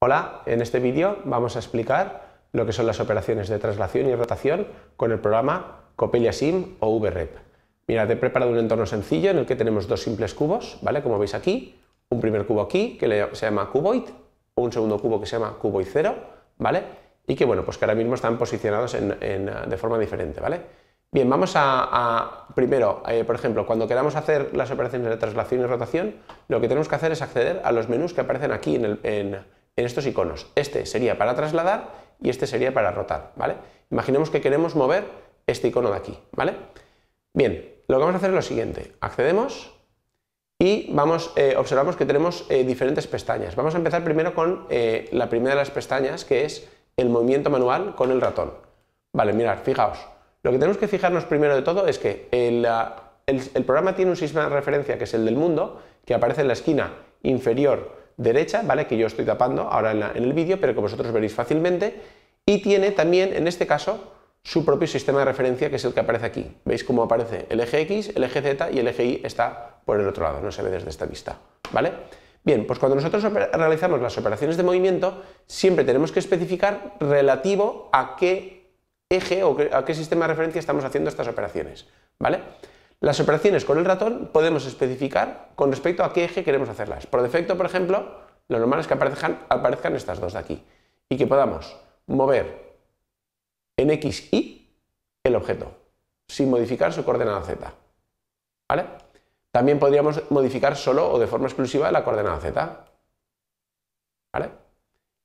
Hola, en este vídeo vamos a explicar lo que son las operaciones de traslación y rotación con el programa Copelia o VREP. Mira, te he preparado un entorno sencillo en el que tenemos dos simples cubos, ¿vale? Como veis aquí, un primer cubo aquí que se llama cuboid, un segundo cubo que se llama cuboid 0, ¿vale? Y que bueno, pues que ahora mismo están posicionados en, eh, de forma diferente, ¿vale? Bien, vamos a, primero, eh, por ejemplo, cuando queramos hacer las operaciones de traslación y rotación, lo que tenemos que hacer es acceder a los menús que aparecen aquí en el, en estos iconos. Este sería para trasladar y este sería para rotar, ¿vale? Imaginemos que queremos mover este icono de aquí, ¿vale? Bien, lo que vamos a hacer es lo siguiente. Accedemos y vamos, eh, observamos que tenemos eh, diferentes pestañas. Vamos a empezar primero con eh, la primera de las pestañas, que es el movimiento manual con el ratón. Vale, mirar, fijaos. Lo que tenemos que fijarnos primero de todo es que ah, el programa tiene un sistema de referencia que es el del mundo, que aparece en la esquina inferior derecha, ¿vale? Que yo estoy tapando ahora en, el vídeo, pero que vosotros veréis fácilmente. Y tiene también, en este caso, su propio sistema de referencia, que es el que aparece aquí. ¿Veis cómo aparece el eje X, el eje Z y el eje Y está por el otro lado, no se ve desde esta vista, ¿vale? Bien, pues cuando nosotros realizamos las operaciones de movimiento, siempre tenemos que especificar relativo a qué eje o a qué sistema de referencia estamos haciendo estas operaciones, ¿vale? Las operaciones con el ratón podemos especificar con respecto a qué eje queremos hacerlas. Por defecto, por ejemplo, lo normal es que aparezcan, estas dos de aquí y que podamos mover en X, Y el objeto sin modificar su coordenada Z. ¿Vale? También podríamos modificar solo o de forma exclusiva la coordenada Z. ¿Vale?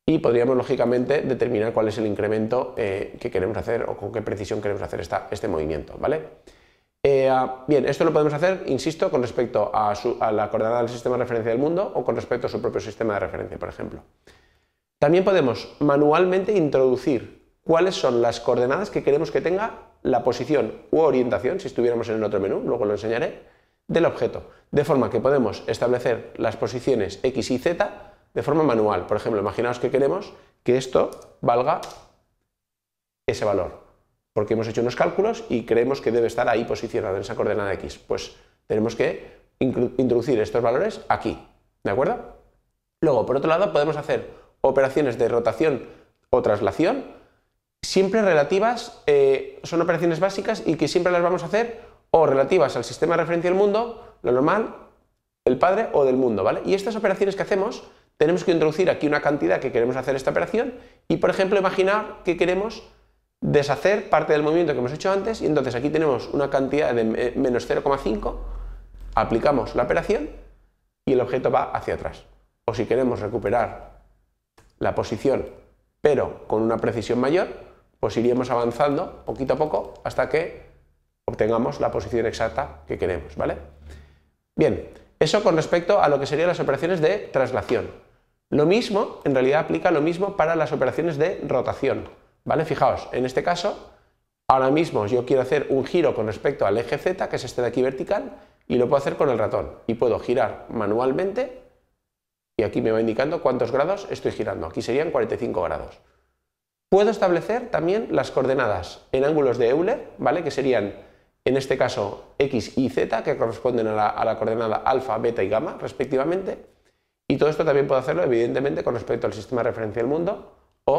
Y podríamos lógicamente determinar cuál es el incremento eh, que queremos hacer o con qué precisión queremos hacer este movimiento. ¿Vale? Eh, ah, bien, esto lo podemos hacer, insisto, con respecto a, a, la coordenada del sistema de referencia del mundo o con respecto a su propio sistema de referencia, por ejemplo. También podemos manualmente introducir cuáles son las coordenadas que queremos que tenga la posición u orientación, si estuviéramos en el otro menú, luego lo enseñaré, del objeto. De forma que podemos establecer las posiciones X y Z de forma manual. Por ejemplo, imaginaos que queremos que esto valga ese valor porque hemos hecho unos cálculos y creemos que debe estar ahí posicionado en esa coordenada x. Pues tenemos que introducir estos valores aquí, ¿de acuerdo? Luego, por otro lado, podemos hacer operaciones de rotación o traslación, siempre relativas, eh, son operaciones básicas y que siempre las vamos a hacer o relativas al sistema de referencia del mundo, lo normal, el padre o del mundo, ¿vale? Y estas operaciones que hacemos, tenemos que introducir aquí una cantidad que queremos hacer esta operación y, por ejemplo, imaginar que queremos deshacer parte del movimiento que hemos hecho antes y entonces aquí tenemos una cantidad de eh, menos 0,5, aplicamos la operación y el objeto va hacia atrás. O si queremos recuperar la posición pero con una precisión mayor, pues iríamos avanzando poquito a poco hasta que obtengamos la posición exacta que queremos, ¿vale? Bien, eso con respecto a lo que serían las operaciones de traslación. Lo mismo, en realidad aplica lo mismo para las operaciones de rotación. ¿Vale? Fijaos, en este caso, ahora mismo yo quiero hacer un giro con respecto al eje Z, que es este de aquí vertical, y lo puedo hacer con el ratón. Y puedo girar manualmente, y aquí me va indicando cuántos grados estoy girando. Aquí serían 45 grados. Puedo establecer también las coordenadas en ángulos de Euler, ¿vale? Que serían, en este caso, x y z, que corresponden a la, a la coordenada alfa, beta y gamma, respectivamente. Y todo esto también puedo hacerlo, evidentemente, con respecto al sistema de referencia del mundo,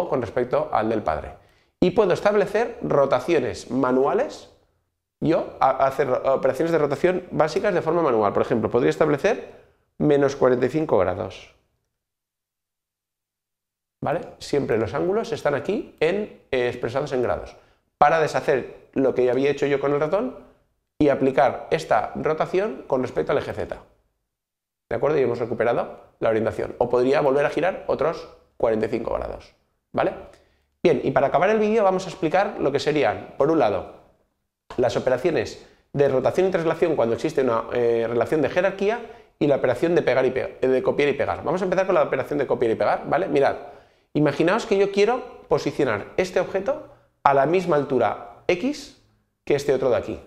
con respecto al del padre. Y puedo establecer rotaciones manuales, yo hacer operaciones de rotación básicas de forma manual. Por ejemplo, podría establecer menos 45 grados. ¿Vale? Siempre los ángulos están aquí en, eh, expresados en grados. Para deshacer lo que había hecho yo con el ratón y aplicar esta rotación con respecto al eje Z. ¿De acuerdo? Y hemos recuperado la orientación. O podría volver a girar otros 45 grados. ¿vale? Bien, y para acabar el vídeo vamos a explicar lo que serían, por un lado, las operaciones de rotación y traslación cuando existe una eh, relación de jerarquía y la operación de, pegar y eh, de copiar y pegar. Vamos a empezar con la operación de copiar y pegar, ¿vale? Mirad, imaginaos que yo quiero posicionar este objeto a la misma altura X que este otro de aquí,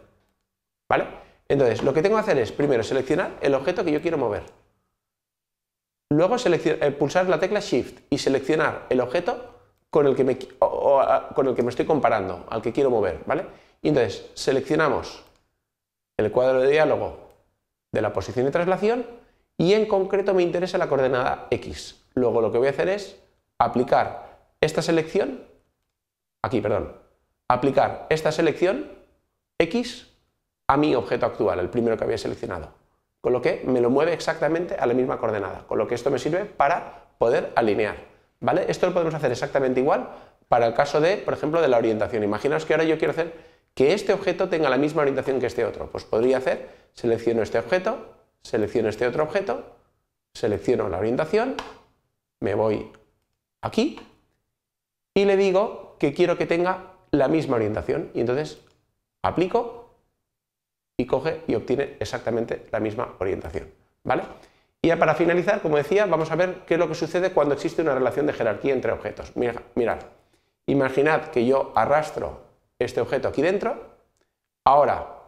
¿vale? Entonces, lo que tengo que hacer es primero seleccionar el objeto que yo quiero mover. Luego eh, pulsar la tecla Shift y seleccionar el objeto con el que me, con el que me estoy comparando, al que quiero mover, ¿vale? Y entonces seleccionamos el cuadro de diálogo de la posición de traslación y en concreto me interesa la coordenada X. Luego lo que voy a hacer es aplicar esta selección, aquí, perdón, aplicar esta selección X a mi objeto actual, el primero que había seleccionado, con lo que me lo mueve exactamente a la misma coordenada, con lo que esto me sirve para poder alinear. ¿Vale? Esto lo podemos hacer exactamente igual para el caso de, por ejemplo, de la orientación. Imaginaos que ahora yo quiero hacer que este objeto tenga la misma orientación que este otro. Pues podría hacer, selecciono este objeto, selecciono este otro objeto, selecciono la orientación, me voy aquí y le digo que quiero que tenga la misma orientación. Y entonces aplico y coge y obtiene exactamente la misma orientación. ¿Vale? Y ya para finalizar, como decía, vamos a ver qué es lo que sucede cuando existe una relación de jerarquía entre objetos. Mirad, imaginad que yo arrastro este objeto aquí dentro, ahora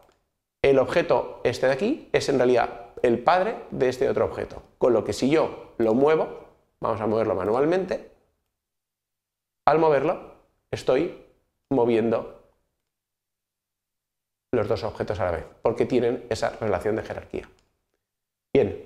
el objeto este de aquí es en realidad el padre de este otro objeto, con lo que si yo lo muevo, vamos a moverlo manualmente, al moverlo estoy moviendo los dos objetos a la vez, porque tienen esa relación de jerarquía. Bien,